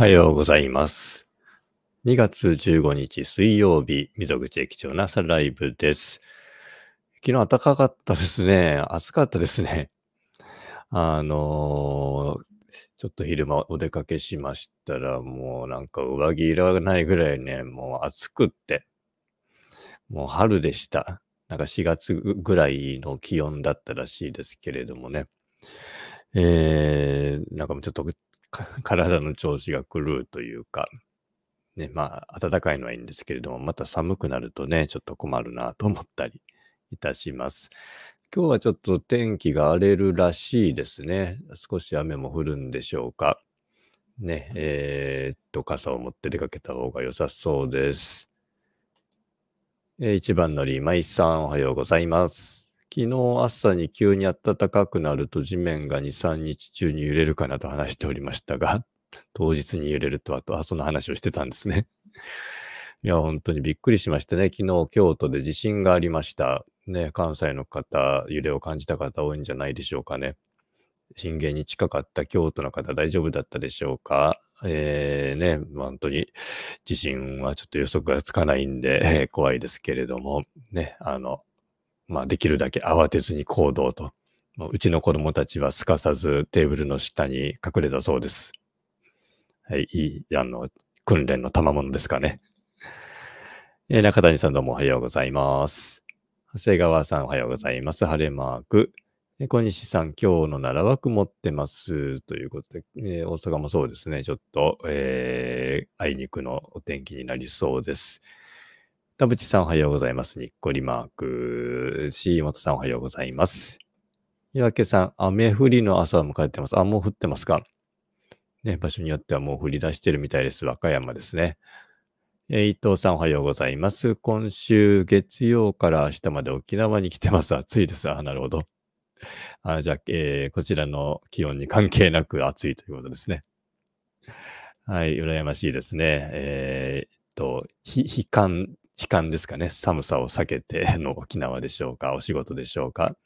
おはようございます。2月15日水曜日、溝口駅長の朝ライブです。昨日暖かかったですね。暑かったですね。あのー、ちょっと昼間お出かけしましたら、もうなんか上着いらないぐらいね、もう暑くって。もう春でした。なんか4月ぐらいの気温だったらしいですけれどもね。えー、なんかもうちょっと 体の調子が狂うというか、ね、まあ、暖かいのはいいんですけれども、また寒くなるとね、ちょっと困るなと思ったりいたします。今日はちょっと天気が荒れるらしいですね。少し雨も降るんでしょうか。ね、えー、っと、傘を持って出かけた方が良さそうです。えー、一番乗り、舞さん、おはようございます。昨日朝に急に暖かくなると地面が2、3日中に揺れるかなと話しておりましたが、当日に揺れるとあと、あ、その話をしてたんですね。いや、本当にびっくりしましたね。昨日、京都で地震がありました。ね、関西の方、揺れを感じた方多いんじゃないでしょうかね。震源に近かった京都の方大丈夫だったでしょうかえー、ね、本当に地震はちょっと予測がつかないんで、怖いですけれども、ね、あの、まあ、できるだけ慌てずに行動と。まあ、うちの子供たちはすかさずテーブルの下に隠れたそうです。はい、いい、あの、訓練の賜物ですかね。えー、中谷さんどうもおはようございます。長谷川さんおはようございます。晴れマーク。え小西さん、今日の奈良は曇ってます。ということで、えー、大阪もそうですね。ちょっと、えー、あいにくのお天気になりそうです。田淵さんおはようございます。にっこりマーク。し、本さんおはようございます。岩家さん、雨降りの朝を迎えてます。あ、もう降ってますか。ね、場所によってはもう降り出してるみたいです。和歌山ですね。えー、伊藤さんおはようございます。今週月曜から明日まで沖縄に来てます。暑いです。あ、なるほど。あじゃあ、えー、こちらの気温に関係なく暑いということですね。はい、羨ましいですね。えー、と、悲観悲観ですかね。寒さを避けての沖縄でしょうか、お仕事でしょうか。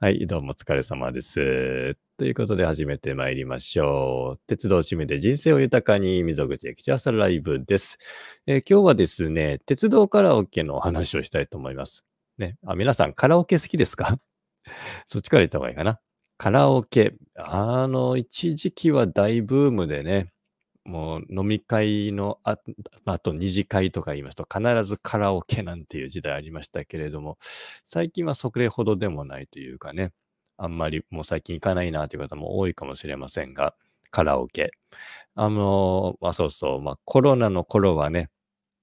はい、どうもお疲れ様です。ということで始めてまいりましょう。鉄道締めで人生を豊かに、溝口駅長朝ライブです、えー、今日はですね、鉄道カラオケのお話をしたいと思います。ね、あ皆さんカラオケ好きですか そっちから言った方がいいかな。カラオケ。あの、一時期は大ブームでね、もう飲み会のああと二次会とか言いますと必ずカラオケなんていう時代ありましたけれども最近はそれほどでもないというかねあんまりもう最近行かないなという方も多いかもしれませんがカラオケあのあそうそうまあコロナの頃はね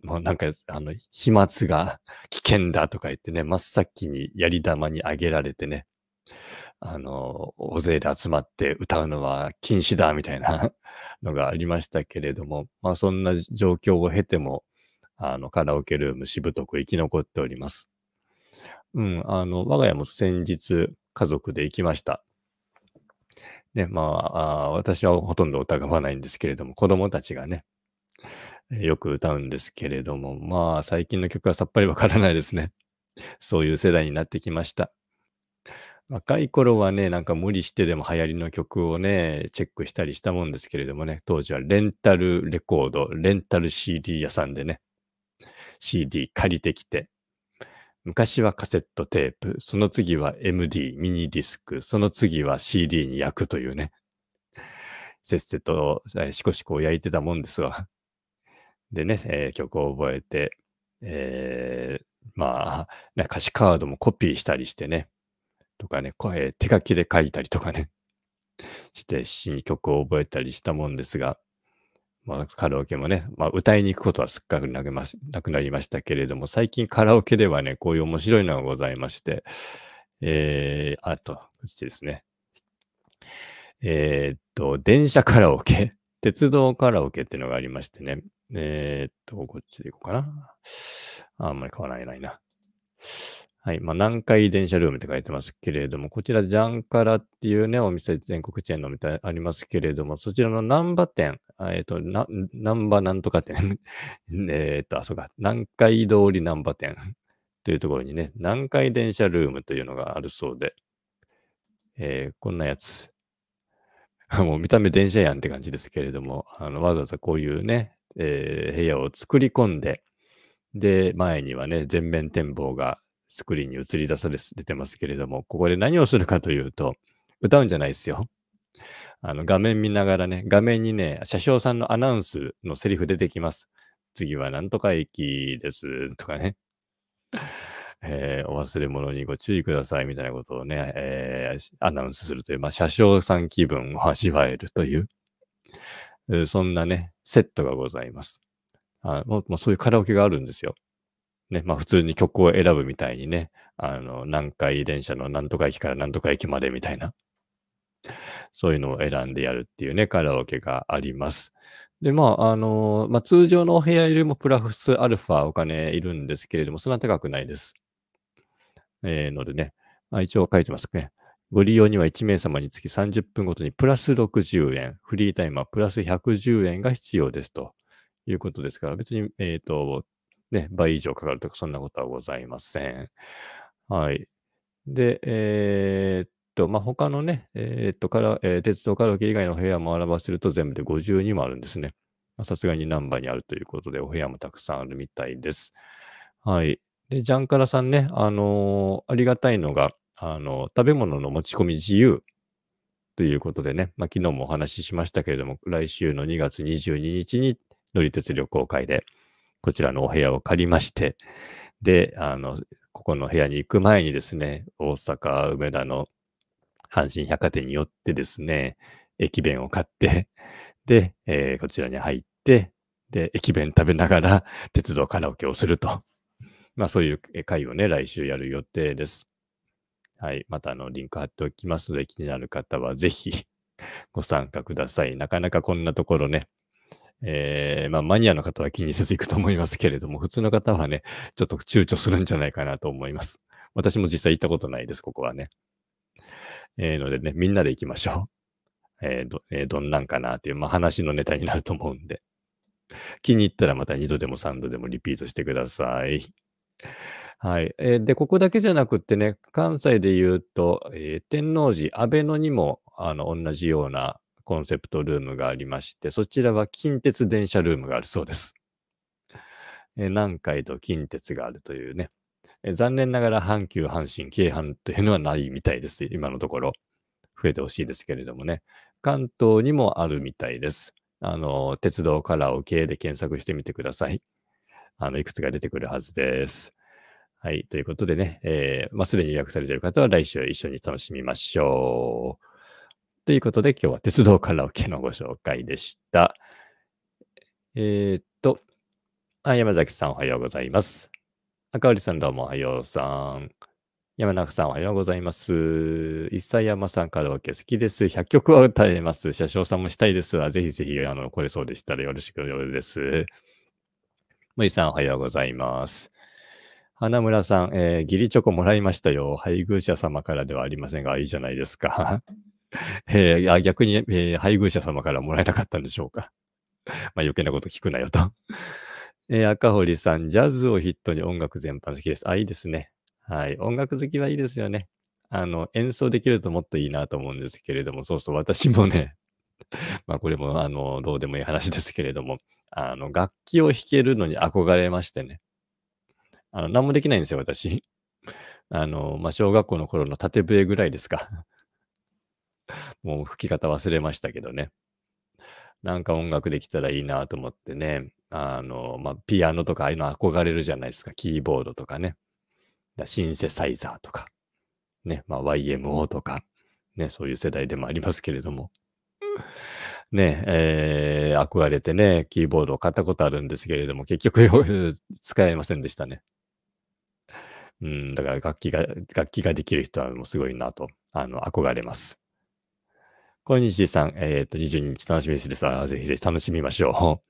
もうなんか、あの、飛沫が 危険だとか言ってね、真っ先にやり玉にあげられてね、あの、大勢で集まって歌うのは禁止だみたいな のがありましたけれども、まあそんな状況を経ても、あの、カラオケルームしぶとく生き残っております。うん、あの、我が家も先日家族で行きました。ね、まあ、あ私はほとんど疑わないんですけれども、子供たちがね、よく歌うんですけれども、まあ最近の曲はさっぱりわからないですね。そういう世代になってきました。若い頃はね、なんか無理してでも流行りの曲をね、チェックしたりしたもんですけれどもね、当時はレンタルレコード、レンタル CD 屋さんでね、CD 借りてきて、昔はカセットテープ、その次は MD、ミニディスク、その次は CD に焼くというね、せっせとシコシコ焼いてたもんですわ。でね、えー、曲を覚えて、えー、まあ、ね、歌詞カードもコピーしたりしてね、とかね、声、手書きで書いたりとかね、して新曲を覚えたりしたもんですが、まあ、カラオケもね、まあ、歌いに行くことはすっかりなくなりましたけれども、最近カラオケではね、こういう面白いのがございまして、えー、あと、こっちですね、えー、っと、電車カラオケ、鉄道カラオケっていうのがありましてね、えー、っと、こっちで行こうかな。あんまり変わらないな。はい。まあ、南海電車ルームって書いてますけれども、こちら、ジャンカラっていうね、お店、全国チェーンのお店ありますけれども、そちらの南波店、えっ、ー、と、な、南波なんとか店、えっと、あ、そうか、南海通り南波店 というところにね、南海電車ルームというのがあるそうで、えー、こんなやつ。もう見た目電車やんって感じですけれども、あの、わざわざこういうね、えー、部屋を作り込んで、で、前にはね、全面展望がスクリーンに映り出されてますけれども、ここで何をするかというと、歌うんじゃないですよ。あの画面見ながらね、画面にね、車掌さんのアナウンスのセリフ出てきます。次はなんとか駅ですとかね。えー、お忘れ物にご注意くださいみたいなことをね、えー、アナウンスするという、まあ、車掌さん気分を味わえるという、そんなね、セットがございます。あもうもうそういうカラオケがあるんですよ。ね、まあ普通に曲を選ぶみたいにね、あの、南海電車のなんとか駅からなんとか駅までみたいな、そういうのを選んでやるっていうね、カラオケがあります。で、まあ、あの、まあ通常のお部屋よりもプラスアルファお金いるんですけれども、そんな高くないです。えー、のでね、まあ、一応書いてますね。ご利用には1名様につき30分ごとにプラス60円、フリータイムはプラス110円が必要ですということですから、別に、えっ、ー、と、ね、倍以上かかるとか、そんなことはございません。はい。で、えー、っと、まあ、他のね、えー、っとから、えー、鉄道カラオケ以外の部屋も表せると全部で52もあるんですね。さすがに難波にあるということで、お部屋もたくさんあるみたいです。はい。で、ジャンカラさんね、あのー、ありがたいのが、あのー、食べ物の持ち込み自由ということでね、まあ、昨日もお話ししましたけれども、来週の2月22日に乗り鉄旅行会で、こちらのお部屋を借りまして、で、あの、ここの部屋に行く前にですね、大阪、梅田の阪神百貨店に寄ってですね、駅弁を買って、で、えー、こちらに入って、で、駅弁食べながら鉄道カラオケをすると。まあそういう会をね、来週やる予定です。はい。またあの、リンク貼っておきますので、気になる方はぜひご参加ください。なかなかこんなところね、えー、まあ、マニアの方は気にせず行くと思いますけれども、普通の方はね、ちょっと躊躇するんじゃないかなと思います。私も実際行ったことないです、ここはね。えー、のでね、みんなで行きましょう。えー、ど、えー、どんなんかなっていう、まあ、話のネタになると思うんで。気に入ったらまた2度でも3度でもリピートしてください。はい。えー、で、ここだけじゃなくってね、関西で言うと、えー、天王寺、安倍野にも、あの、同じような、コンセプトルームがありまして、そちらは近鉄電車ルームがあるそうです。え南海と近鉄があるというね。え残念ながら阪急、阪神、京阪というのはないみたいです。今のところ。増えてほしいですけれどもね。関東にもあるみたいです。あの、鉄道カラオケで検索してみてください。あの、いくつか出てくるはずです。はい。ということでね、えー、まあ、すでに予約されている方は来週一緒に楽しみましょう。ということで、今日は鉄道カラオケのご紹介でした。えー、っとあ、山崎さんおはようございます。赤織さんどうもおはようさん。山中さんおはようございます。一切山さんカラオケ好きです。100曲は歌えます。車掌さんもしたいですわ。ぜひぜひ、あの、来れそうでしたらよろしくおです。森さんおはようございます。花村さん、えー、ギリチョコもらいましたよ。配偶者様からではありませんが、いいじゃないですか。えー、逆に、えー、配偶者様からもらえなかったんでしょうか。まあ余計なこと聞くなよと。えー、赤堀さん、ジャズをヒットに音楽全般好きです。あ、いいですね。はい。音楽好きはいいですよね。あの、演奏できるともっといいなと思うんですけれども、そうそう、私もね、まあこれも、あの、どうでもいい話ですけれども、あの、楽器を弾けるのに憧れましてね。あの、何もできないんですよ、私。あの、まあ、小学校の頃の縦笛ぐらいですか。もう吹き方忘れましたけどね。なんか音楽できたらいいなと思ってね。あの、まあ、ピアノとかああいうの憧れるじゃないですか。キーボードとかね。だシンセサイザーとか。ね。まあ、YMO とか。ね。そういう世代でもありますけれども。ね、えー、憧れてね、キーボードを買ったことあるんですけれども、結局 使えませんでしたね。うん、だから楽器が、楽器ができる人はもうすごいなと、あの、憧れます。小西さん、えっ、ー、と、22日楽しみです。あぜひぜひ楽しみましょ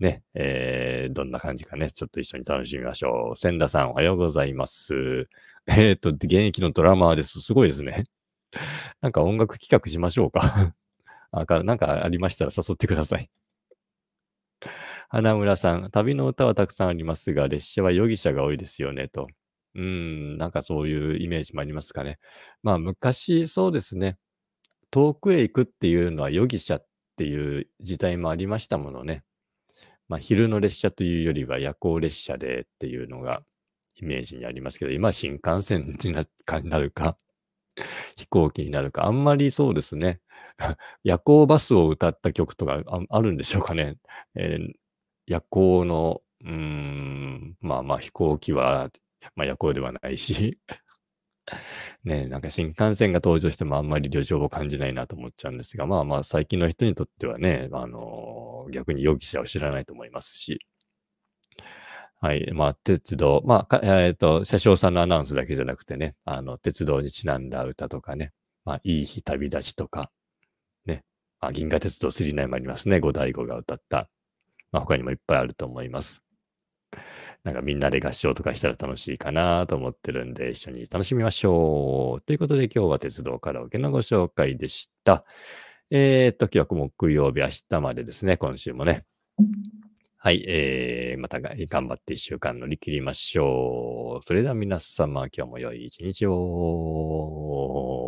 う。ね、えー、どんな感じかね、ちょっと一緒に楽しみましょう。千田さん、おはようございます。えっ、ー、と、現役のドラマーです。すごいですね。なんか音楽企画しましょうか。あか、なんかありましたら誘ってください。花村さん、旅の歌はたくさんありますが、列車は容疑者が多いですよね、と。うん、なんかそういうイメージもありますかね。まあ、昔、そうですね。遠くへ行くっていうのは予儀者っていう時代もありましたものね。まあ、昼の列車というよりは夜行列車でっていうのがイメージにありますけど、今新幹線になるか、飛行機になるか、あんまりそうですね。夜行バスを歌った曲とかあるんでしょうかね。えー、夜行の、うん、まあまあ飛行機は、まあ、夜行ではないし、ね、なんか新幹線が登場してもあんまり旅情を感じないなと思っちゃうんですが、まあまあ最近の人にとってはね、あのー、逆に容疑者を知らないと思いますし、はい、まあ鉄道、まあ、えっ、と、車掌さんのアナウンスだけじゃなくてね、あの、鉄道にちなんだ歌とかね、まあ、いい日旅立ちとか、ね、まあ、銀河鉄道3 9 9もありますね、五大五が歌った。まあ、他にもいっぱいあると思います。なんかみんなで合唱とかしたら楽しいかなと思ってるんで、一緒に楽しみましょう。ということで今日は鉄道カラオケのご紹介でした。えー、っと、今日は木曜日、明日までですね、今週もね。はい、えー、また頑張って一週間乗り切りましょう。それでは皆様、今日も良い一日を。